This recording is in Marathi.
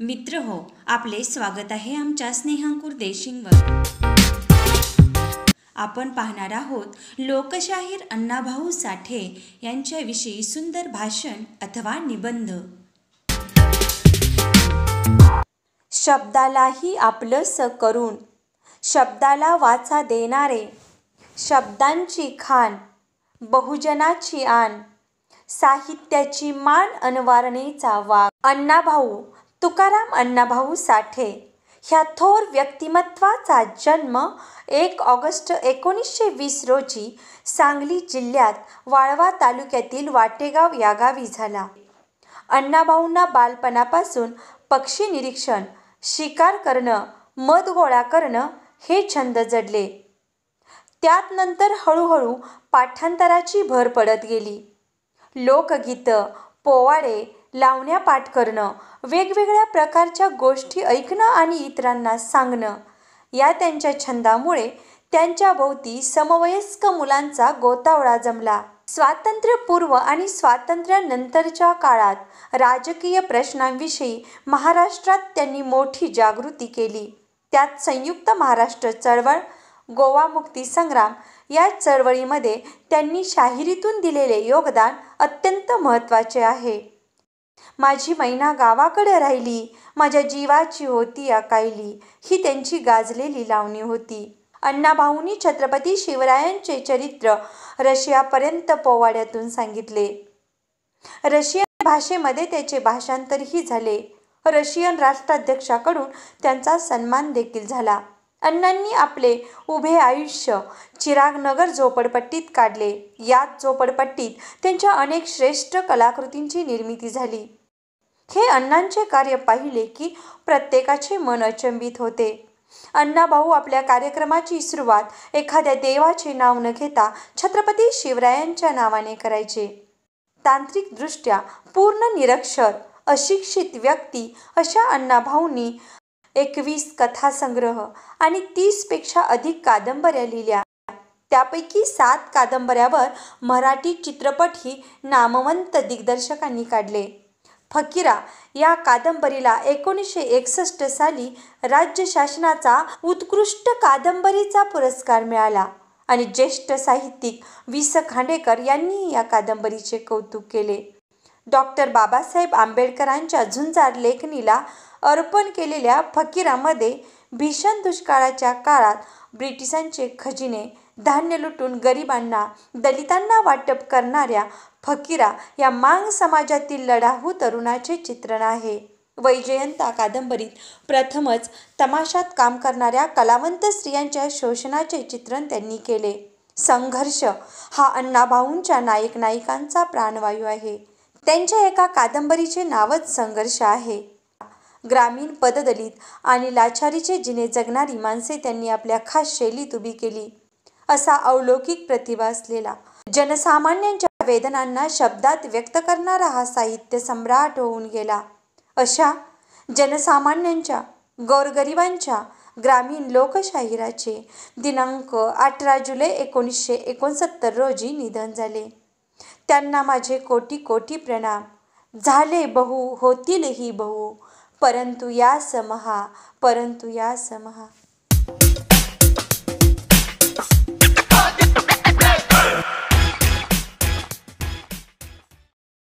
मित्र हो आपले स्वागत आहे आमच्या स्नेहांकूर देशिंगवर आपण पाहणार आहोत लोकशाहीर अण्णाभाऊ साठे यांच्याविषयी सुंदर भाषण अथवा निबंध शब्दालाही स करून शब्दाला वाचा देणारे शब्दांची खान, बहुजनाची आण साहित्याची मान अनवारणेचा वाघ अण्णाभाऊ तुकाराम अण्णाभाऊ साठे ह्या थोर व्यक्तिमत्वाचा जन्म एक ऑगस्ट एकोणीसशे वीस रोजी सांगली जिल्ह्यात वाळवा तालुक्यातील वाटेगाव या गावी झाला अण्णाभाऊंना बालपणापासून पक्षी निरीक्षण शिकार करणं मध गोळा करणं हे छंद जडले त्यात नंतर हळूहळू पाठांतराची भर पडत गेली लोकगीतं पोवाडे लावण्या पाठ करणं वेगवेगळ्या प्रकारच्या गोष्टी ऐकणं आणि इतरांना सांगणं या त्यांच्या छंदामुळे त्यांच्या भोवती समवयस्क मुलांचा गोतावळा जमला स्वातंत्र्यपूर्व आणि स्वातंत्र्यानंतरच्या काळात राजकीय प्रश्नांविषयी महाराष्ट्रात त्यांनी मोठी जागृती केली त्यात संयुक्त महाराष्ट्र चळवळ गोवा मुक्ती संग्राम या चळवळीमध्ये त्यांनी शाहिरीतून दिलेले योगदान अत्यंत महत्त्वाचे आहे माझी मैना गावाकडे राहिली माझ्या जीवाची होती अकायली ही त्यांची गाजलेली लावणी होती अण्णाभाऊंनी छत्रपती शिवरायांचे चरित्र रशियापर्यंत पोवाड्यातून सांगितले रशियन भाषेमध्ये त्याचे भाषांतरही झाले रशियन राष्ट्राध्यक्षाकडून त्यांचा सन्मान देखील झाला अण्णांनी आपले उभे आयुष्य चिरागनगर झोपडपट्टीत काढले यात झोपडपट्टीत त्यांच्या अनेक श्रेष्ठ कलाकृतींची निर्मिती झाली हे अण्णांचे कार्य पाहिले की प्रत्येकाचे मन अचंबित होते अण्णाभाऊ आपल्या कार्यक्रमाची सुरुवात एखाद्या देवाचे नाव न घेता छत्रपती शिवरायांच्या नावाने करायचे तांत्रिकदृष्ट्या पूर्ण निरक्षर अशिक्षित व्यक्ती अशा अण्णाभाऊंनी एकवीस कथासंग्रह आणि तीसपेक्षा अधिक कादंबऱ्या लिहिल्या त्यापैकी सात कादंबऱ्यावर मराठी चित्रपटही नामवंत दिग्दर्शकांनी काढले फकीरा या कादंबरीला एकोणीसशे एकसष्ट साली राज्य शासनाचा उत्कृष्ट कादंबरीचा पुरस्कार मिळाला आणि ज्येष्ठ साहित्यिक वि स खांडेकर यांनीही या कादंबरीचे कौतुक केले डॉक्टर बाबासाहेब आंबेडकरांच्या झुंजार लेखनीला अर्पण केलेल्या फकीरामध्ये भीषण दुष्काळाच्या काळात ब्रिटिशांचे खजिने धान्य लुटून गरिबांना दलितांना वाटप करणाऱ्या फकीरा या मांग समाजातील लढाहू तरुणाचे चित्रण आहे वैजयंता कादंबरीत प्रथमच तमाशात काम करणाऱ्या कलावंत स्त्रियांच्या शोषणाचे चित्रण त्यांनी केले संघर्ष हा अण्णाभाऊंच्या नायक नायिकांचा प्राणवायू आहे त्यांच्या एका कादंबरीचे नावच संघर्ष आहे ग्रामीण पददलित आणि लाचारीचे जिने जगणारी माणसे त्यांनी आपल्या खास शैलीत उभी केली असा अवलौकिक प्रतिभा असलेला जनसामान्यांच्या वेदनांना शब्दात व्यक्त करणारा हा साहित्य सम्राट होऊन गेला अशा जनसामान्यांच्या गौरगरिबांच्या ग्रामीण लोकशाहिराचे दिनांक अठरा जुलै एकोणीसशे एकोणसत्तर रोजी निधन झाले त्यांना माझे कोटी कोटी प्रणाम झाले बहु होतीलही बहु परंतु या समहा परंतु या समहा